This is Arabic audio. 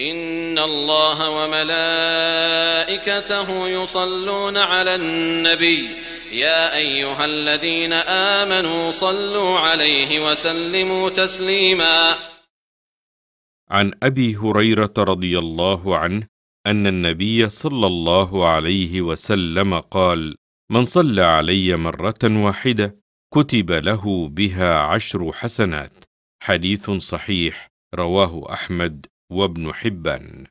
إن الله وملائكته يصلون على النبي يا أيها الذين آمنوا صلوا عليه وسلموا تسليما عن أبي هريرة رضي الله عنه أن النبي صلى الله عليه وسلم قال من صلى علي مرة واحدة كتب له بها عشر حسنات حديث صحيح رواه أحمد وابن حبان